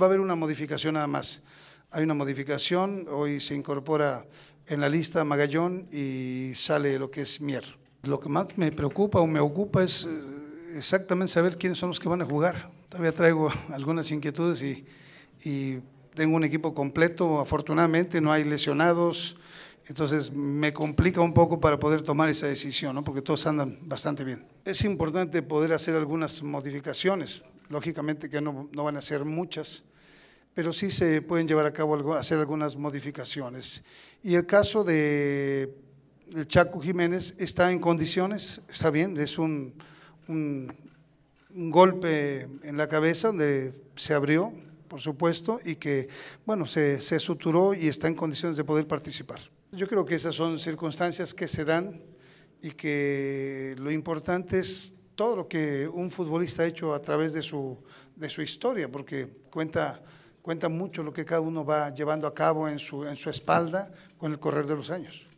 Va a haber una modificación nada más. Hay una modificación, hoy se incorpora en la lista Magallón y sale lo que es Mier. Lo que más me preocupa o me ocupa es eh, exactamente saber quiénes son los que van a jugar. Todavía traigo algunas inquietudes y, tengo un equipo completo, afortunadamente no hay lesionados, entonces me complica un poco para poder tomar esa decisión, ¿no? porque todos andan bastante bien. Es importante poder hacer algunas modificaciones, lógicamente que no, no van a ser muchas, pero sí se pueden llevar a cabo, hacer algunas modificaciones. Y el caso de, de Chaco Jiménez está en condiciones, está bien, es un, un, golpe en la cabeza donde se abrió, por supuesto, y que, bueno, se, se suturó y está en condiciones de poder participar. Yo creo que esas son circunstancias que se dan y que lo importante es todo lo que un futbolista ha hecho a través de su, de su historia, porque cuenta cuenta mucho lo que cada uno va llevando a cabo en su, en su espalda con el correr de los años.